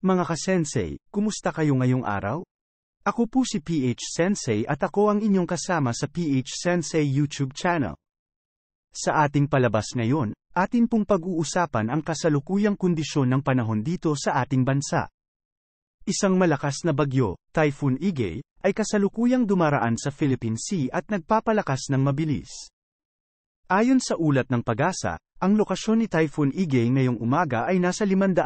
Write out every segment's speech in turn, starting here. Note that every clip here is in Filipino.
Mga ka-sensei, kumusta kayo ngayong araw? Ako po si PH Sensei at ako ang inyong kasama sa PH Sensei YouTube channel. Sa ating palabas ngayon, atin pong pag-uusapan ang kasalukuyang kondisyon ng panahon dito sa ating bansa. Isang malakas na bagyo, Typhoon Ige, ay kasalukuyang dumaraan sa Philippine Sea at nagpapalakas ng mabilis. Ayon sa ulat ng PAGASA, ang lokasyon ni Typhoon Igay ngayong umaga ay nasa 565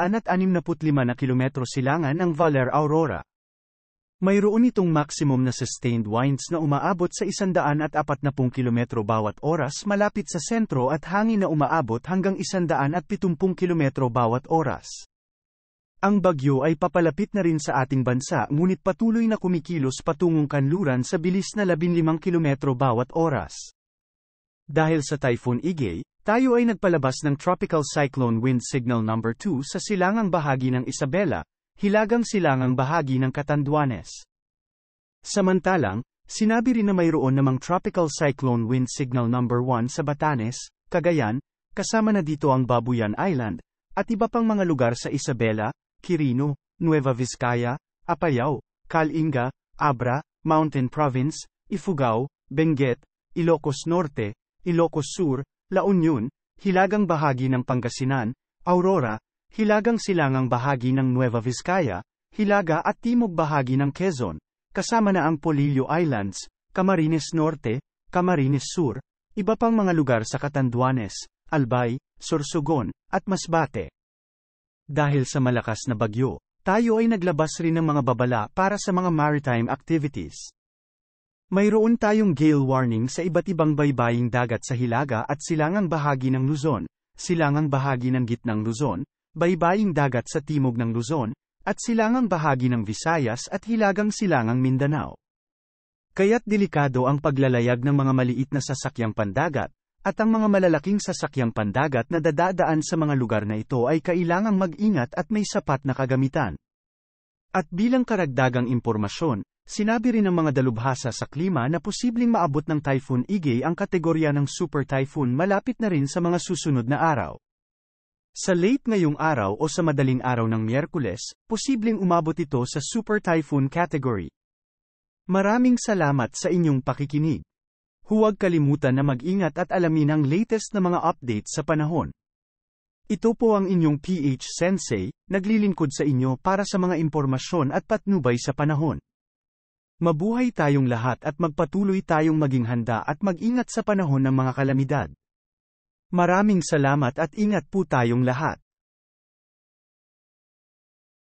na kilometro silangan ng Valer Aurora. Mayroon itong maximum na sustained winds na umaabot sa 140 km bawat oras malapit sa sentro at hangin na umaabot hanggang 170 km bawat oras. Ang bagyo ay papalapit na rin sa ating bansa ngunit patuloy na kumikilos patungong kanluran sa bilis na 15 km bawat oras. Dahil sa Typhoon Igay, tayo ay nagpalabas ng Tropical Cyclone Wind Signal No. 2 sa silangang bahagi ng Isabela, hilagang silangang bahagi ng Catanduanes. Samantalang, sinabi rin na mayroon namang Tropical Cyclone Wind Signal No. 1 sa Batanes, Cagayan, kasama na dito ang Babuyan Island, at iba pang mga lugar sa Isabela, Quirino, Nueva Vizcaya, Apayao, Calinga, Abra, Mountain Province, Ifugao, Benguet, Ilocos Norte, Ilocos Sur, La Union, hilagang bahagi ng Pangasinan, Aurora, hilagang silangang bahagi ng Nueva Vizcaya, hilaga at timog bahagi ng Quezon, kasama na ang Polillo Islands, Camarines Norte, Camarines Sur, iba pang mga lugar sa Catanduanes, Albay, Sorsogon, at Masbate. Dahil sa malakas na bagyo, tayo ay naglabas rin ng mga babala para sa mga maritime activities. Mayroon tayong gale warning sa iba't ibang baybaying dagat sa Hilaga at silangang bahagi ng Luzon, silangang bahagi ng gitnang Luzon, baybaying dagat sa timog ng Luzon, at silangang bahagi ng Visayas at hilagang silangang Mindanao. Kaya't delikado ang paglalayag ng mga maliit na sasakyang pandagat, at ang mga malalaking sasakyang pandagat na dadadaan sa mga lugar na ito ay kailangang mag-ingat at may sapat na kagamitan. At bilang karagdagang impormasyon, sinabi rin ng mga dalubhasa sa klima na posibleng maabot ng Typhoon Igay ang kategorya ng Super Typhoon malapit na rin sa mga susunod na araw. Sa late ngayong araw o sa madaling araw ng Miyerkules, posibleng umabot ito sa Super Typhoon category. Maraming salamat sa inyong pakikinig. Huwag kalimutan na mag-ingat at alamin ang latest na mga updates sa panahon. Ito po ang inyong PH Sensei, naglilingkod sa inyo para sa mga impormasyon at patnubay sa panahon. Mabuhay tayong lahat at magpatuloy tayong maging handa at mag-ingat sa panahon ng mga kalamidad. Maraming salamat at ingat po tayong lahat.